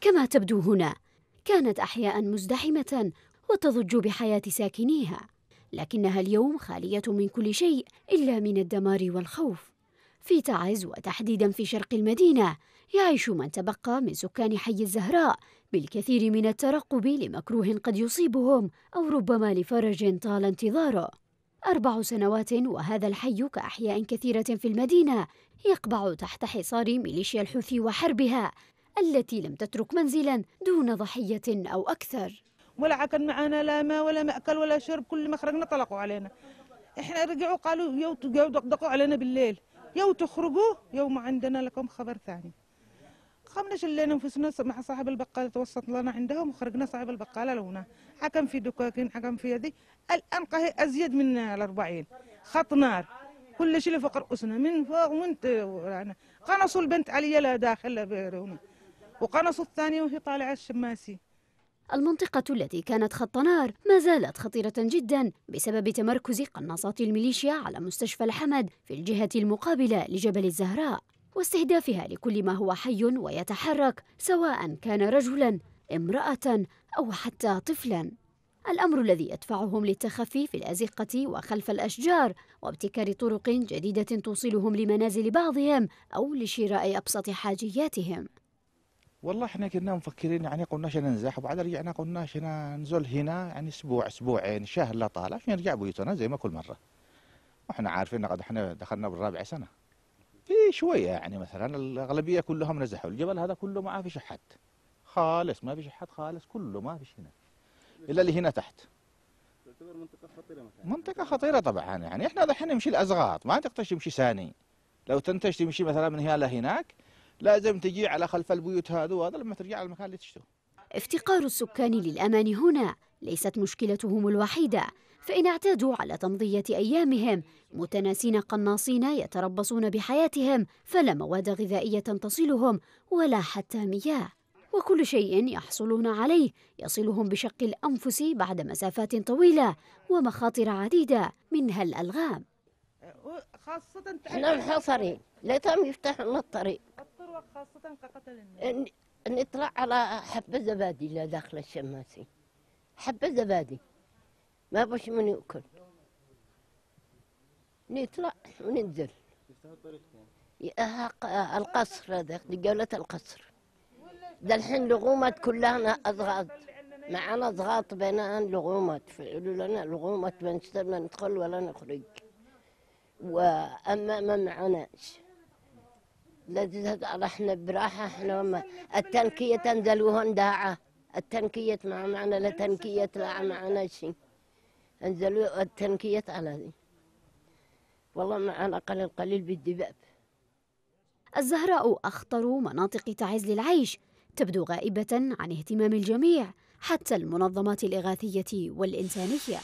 كما تبدو هنا كانت احياء مزدحمه وتضج بحياه ساكنيها لكنها اليوم خاليه من كل شيء الا من الدمار والخوف في تعز وتحديدا في شرق المدينه يعيش من تبقى من سكان حي الزهراء بالكثير من الترقب لمكروه قد يصيبهم او ربما لفرج طال انتظاره اربع سنوات وهذا الحي كاحياء كثيره في المدينه يقبع تحت حصار ميليشيا الحوثي وحربها التي لم تترك منزلا دون ضحية أو أكثر ولا كان معنا لا ماء ولا مأكل ولا شرب كل ما خرجنا طلقوا علينا احنا رجعوا قالوا يو دقدقوا علينا بالليل يو تخرجوا يو ما عندنا لكم خبر ثاني خمنا شلينا انفسنا مع صاحب البقاله توسط لنا عندهم وخرجنا صاحب البقاله لونا حكم في دكاكين حكم في يدي الان قهي ازيد من الأربعين خط نار كل شيء فوق رؤوسنا من فوق وانت قنصوا البنت علي لا داخل لا هنا وقنصوا الثاني وهي طالعة الشماسي المنطقة التي كانت خط نار ما زالت خطيرة جدا بسبب تمركز قناصات الميليشيا على مستشفى الحمد في الجهة المقابلة لجبل الزهراء واستهدافها لكل ما هو حي ويتحرك سواء كان رجلا امرأة أو حتى طفلا الأمر الذي يدفعهم للتخفي في الأزقة وخلف الأشجار وابتكار طرق جديدة توصلهم لمنازل بعضهم أو لشراء أبسط حاجياتهم والله احنا كنا مفكرين يعني قلناش ننزح وبعد رجعنا قلناش ننزل هنا يعني اسبوع اسبوعين شهر لا طالع عشان نرجع بيوتنا زي ما كل مره واحنا عارفين قد احنا دخلنا بالرابع سنه في شويه يعني مثلا الاغلبيه كلهم نزحوا الجبل هذا كله ما فيش احد خالص ما فيش احد خالص كله ما فيش هنا الا اللي هنا تحت تعتبر منطقه خطيره مثلا منطقه خطيره طبعا يعني احنا دحين نمشي الازغاط ما تقدرش تمشي ثاني لو تنتج تمشي مثلا من هنا لهناك لازم تجي على خلف البيوت هذا وهذا لما ترجع على المكان اللي تشتغل افتقار السكان للأمان هنا ليست مشكلتهم الوحيدة فإن اعتادوا على تمضية أيامهم متناسين قناصين يتربصون بحياتهم فلا مواد غذائية تصلهم ولا حتى مياه وكل شيء يحصلون عليه يصلهم بشق الأنفس بعد مسافات طويلة ومخاطر عديدة منها الألغام أه، خاصة احنا محاصرين لا تم يفتحوا لنا الطريق خاصة كقتل الناس نطلع على حبة زبادي لا داخل الشماسي حبة زبادي ما بش من يأكل نطلع وننزل القصر هذا دقالة القصر ده الحين لغومات كلها أضغط معنا ضغط بيننا لغومات فيقولوا لنا لغومات ما ندخل ولا نخرج وأما ما معناش لذيذة رحنا براحة احنا وما التنكية تنزل وهون داعة التنكية ما معنا لا تنكية لا معنا شيء انزلوا التنكية على ذي والله معنا قليل قليل بالذباب الزهراء أخطر مناطق تعز للعيش تبدو غائبة عن اهتمام الجميع حتى المنظمات الإغاثية والإنسانية